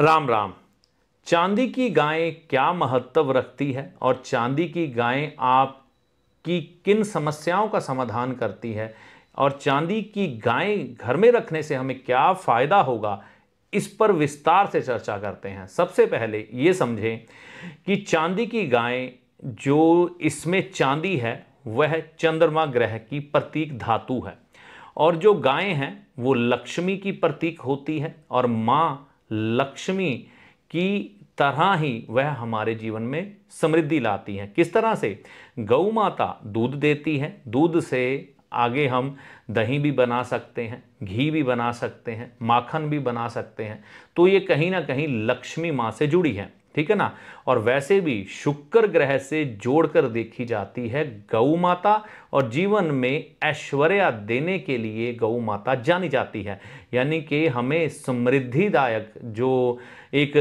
राम राम चांदी की गायें क्या महत्व रखती है और चांदी की गायें आप की किन समस्याओं का समाधान करती है और चांदी की गायें घर में रखने से हमें क्या फ़ायदा होगा इस पर विस्तार से चर्चा करते हैं सबसे पहले ये समझें कि चांदी की गायें जो इसमें चांदी है वह चंद्रमा ग्रह की प्रतीक धातु है और जो गायें हैं वो लक्ष्मी की प्रतीक होती है और माँ लक्ष्मी की तरह ही वह हमारे जीवन में समृद्धि लाती हैं किस तरह से गौ माता दूध देती है दूध से आगे हम दही भी बना सकते हैं घी भी बना सकते हैं माखन भी बना सकते हैं तो ये कहीं ना कहीं लक्ष्मी माँ से जुड़ी है ठीक है ना और वैसे भी शुक्र ग्रह से जोड़कर देखी जाती है गऊ माता और जीवन में ऐश्वर्या देने के लिए गऊ माता जानी जाती है यानी कि हमें समृद्धिदायक जो एक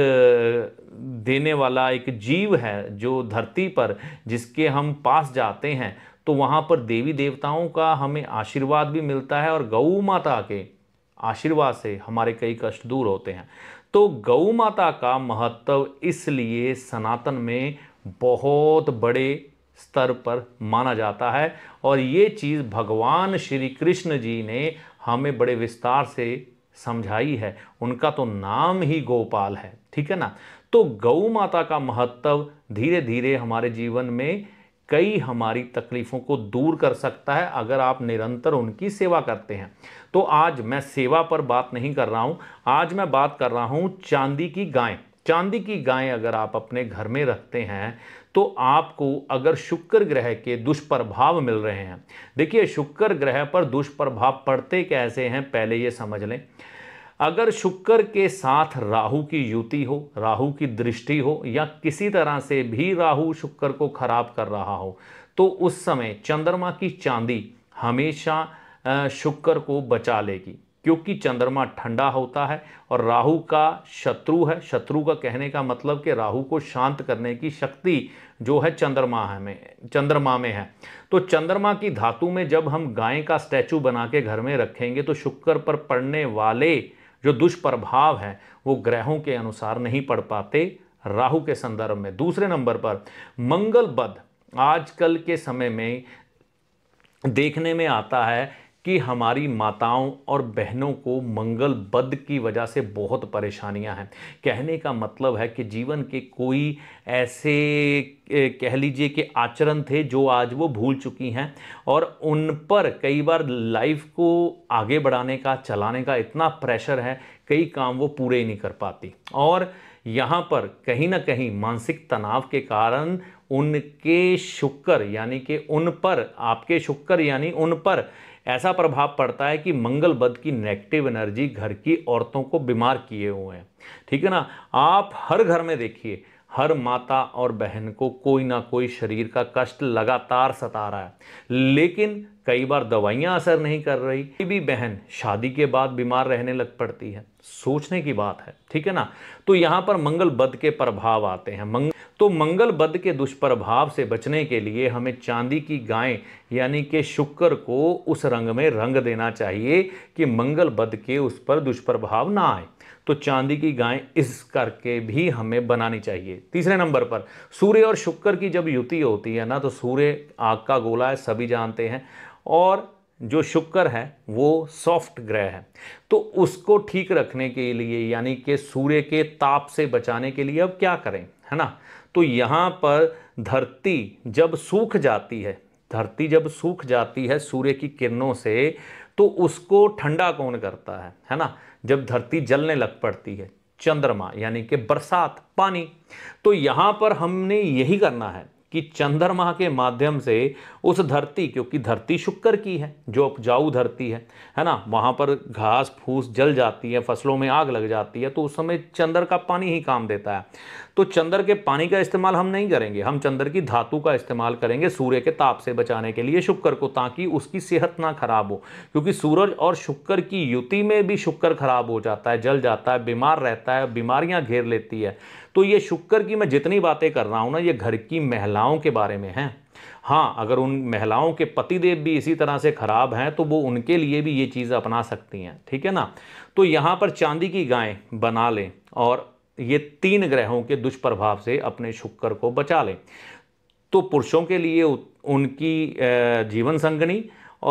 देने वाला एक जीव है जो धरती पर जिसके हम पास जाते हैं तो वहाँ पर देवी देवताओं का हमें आशीर्वाद भी मिलता है और गऊ माता के आशीर्वाद से हमारे कई कष्ट दूर होते हैं तो गौ माता का महत्व इसलिए सनातन में बहुत बड़े स्तर पर माना जाता है और ये चीज़ भगवान श्री कृष्ण जी ने हमें बड़े विस्तार से समझाई है उनका तो नाम ही गोपाल है ठीक है ना तो गौ माता का महत्व धीरे धीरे हमारे जीवन में कई हमारी तकलीफ़ों को दूर कर सकता है अगर आप निरंतर उनकी सेवा करते हैं तो आज मैं सेवा पर बात नहीं कर रहा हूँ आज मैं बात कर रहा हूँ चांदी की गाय चांदी की गाय अगर आप अपने घर में रखते हैं तो आपको अगर शुक्र ग्रह के दुष्प्रभाव मिल रहे हैं देखिए शुक्र ग्रह पर दुष्प्रभाव पड़ते कैसे हैं पहले ये समझ लें अगर शुक्र के साथ राहु की युति हो राहु की दृष्टि हो या किसी तरह से भी राहु शुक्र को खराब कर रहा हो तो उस समय चंद्रमा की चांदी हमेशा शुक्र को बचा लेगी क्योंकि चंद्रमा ठंडा होता है और राहु का शत्रु है शत्रु का कहने का मतलब कि राहु को शांत करने की शक्ति जो है चंद्रमा है में चंद्रमा में है तो चंद्रमा की धातु में जब हम गाय का स्टैचू बना के घर में रखेंगे तो शुक्र पर पड़ने वाले जो दुष्प्रभाव हैं वो ग्रहों के अनुसार नहीं पड़ पाते राहु के संदर्भ में दूसरे नंबर पर मंगल बद आजकल के समय में देखने में आता है कि हमारी माताओं और बहनों को मंगल बद की वजह से बहुत परेशानियां हैं कहने का मतलब है कि जीवन के कोई ऐसे कह लीजिए कि आचरण थे जो आज वो भूल चुकी हैं और उन पर कई बार लाइफ को आगे बढ़ाने का चलाने का इतना प्रेशर है कई काम वो पूरे ही नहीं कर पाती और यहाँ पर कहीं ना कहीं मानसिक तनाव के कारण उनके शुक्र यानी कि उन पर आपके शुक्र यानी उन पर ऐसा प्रभाव पड़ता है कि मंगल बद की नेगेटिव एनर्जी घर की औरतों को बीमार किए हुए हैं ठीक है ना आप हर घर में देखिए हर माता और बहन को कोई ना कोई शरीर का कष्ट लगातार सता रहा है लेकिन कई बार दवाइयाँ असर नहीं कर रही कोई भी बहन शादी के बाद बीमार रहने लग पड़ती है सोचने की बात है ठीक है ना तो यहाँ पर मंगल बद के प्रभाव आते हैं मंग तो मंगल बद के दुष्प्रभाव से बचने के लिए हमें चांदी की गाय यानी कि शुक्र को उस रंग में रंग देना चाहिए कि मंगल बद के उस पर दुष्प्रभाव ना आए तो चांदी की गाय इस करके भी हमें बनानी चाहिए तीसरे नंबर पर सूर्य और शुक्र की जब युति होती है ना तो सूर्य आग का गोला है सभी जानते हैं और जो शुक्र है वो सॉफ्ट ग्रह है तो उसको ठीक रखने के लिए यानी कि सूर्य के ताप से बचाने के लिए अब क्या करें है ना तो यहाँ पर धरती जब सूख जाती है धरती जब सूख जाती है सूर्य की किरणों से तो उसको ठंडा कौन करता है है ना जब धरती जलने लग पड़ती है चंद्रमा यानी कि बरसात पानी तो यहाँ पर हमने यही करना है कि चंद्रमा के माध्यम से उस धरती क्योंकि धरती शुक्र की है जो उपजाऊ धरती है है ना वहाँ पर घास फूस जल जाती है फसलों में आग लग जाती है तो उस समय चंद्र का पानी ही काम देता है तो चंद्र के पानी का इस्तेमाल हम नहीं करेंगे हम चंद्र की धातु का इस्तेमाल करेंगे सूर्य के ताप से बचाने के लिए शुक्र को ताकि उसकी सेहत ना खराब हो क्योंकि सूरज और शुक्र की युति में भी शुक्र खराब हो जाता है जल जाता है बीमार रहता है बीमारियां घेर लेती है तो ये शुक्र की मैं जितनी बातें कर रहा हूँ ना ये घर की महिला महिलाओं के बारे में हैं हाँ अगर उन महिलाओं के पतिदेव भी इसी तरह से खराब हैं तो वो उनके लिए भी ये चीज़ अपना सकती हैं ठीक है ना तो यहाँ पर चांदी की गाय बना लें और ये तीन ग्रहों के दुष्प्रभाव से अपने शुक्र को बचा लें तो पुरुषों के लिए उनकी जीवन संगनी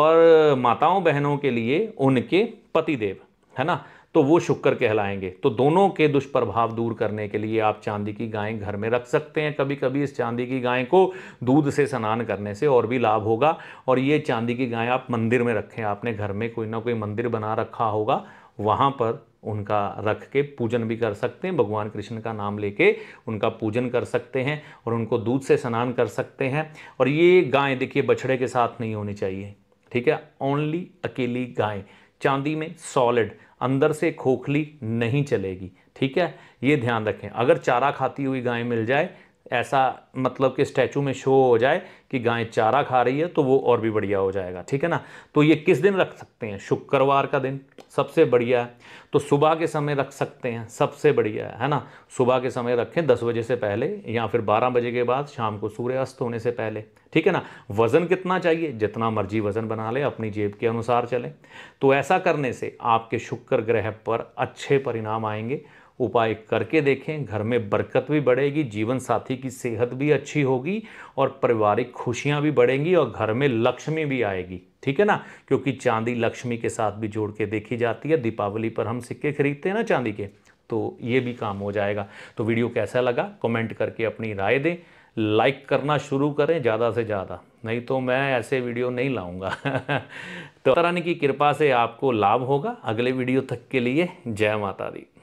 और माताओं बहनों के लिए उनके पतिदेव है ना तो वो शुक्र कहलाएंगे तो दोनों के दुष्प्रभाव दूर करने के लिए आप चांदी की गायें घर में रख सकते हैं कभी कभी इस चांदी की गाय को दूध से स्नान करने से और भी लाभ होगा और ये चांदी की गाय आप मंदिर में रखें आपने घर में कोई ना कोई मंदिर बना रखा होगा वहाँ पर उनका रख के पूजन भी कर सकते हैं भगवान कृष्ण का नाम लेके उनका पूजन कर सकते हैं और उनको दूध से स्नान कर सकते हैं और ये गाय देखिए बछड़े के साथ नहीं होनी चाहिए ठीक है ओनली अकेली गाय चांदी में सॉलिड अंदर से खोखली नहीं चलेगी ठीक है ये ध्यान रखें अगर चारा खाती हुई गाय मिल जाए ऐसा मतलब कि स्टैचू में शो हो जाए कि गाय चारा खा रही है तो वो और भी बढ़िया हो जाएगा ठीक है ना तो ये किस दिन रख सकते हैं शुक्रवार का दिन सबसे बढ़िया है तो सुबह के समय रख सकते हैं सबसे बढ़िया है है ना सुबह के समय रखें दस बजे से पहले या फिर बारह बजे के बाद शाम को सूर्य अस्त होने से पहले ठीक है ना वज़न कितना चाहिए जितना मर्जी वज़न बना लें अपनी जेब के अनुसार चलें तो ऐसा करने से आपके शुक्र ग्रह पर अच्छे परिणाम आएंगे उपाय करके देखें घर में बरकत भी बढ़ेगी जीवन साथी की सेहत भी अच्छी होगी और पारिवारिक खुशियाँ भी बढ़ेंगी और घर में लक्ष्मी भी आएगी ठीक है ना क्योंकि चांदी लक्ष्मी के साथ भी जोड़ के देखी जाती है दीपावली पर हम सिक्के खरीदते हैं ना चांदी के तो ये भी काम हो जाएगा तो वीडियो कैसा लगा कमेंट करके अपनी राय दें लाइक करना शुरू करें ज़्यादा से ज़्यादा नहीं तो मैं ऐसे वीडियो नहीं लाऊंगा तो रानी की कृपा से आपको लाभ होगा अगले वीडियो तक के लिए जय माता दी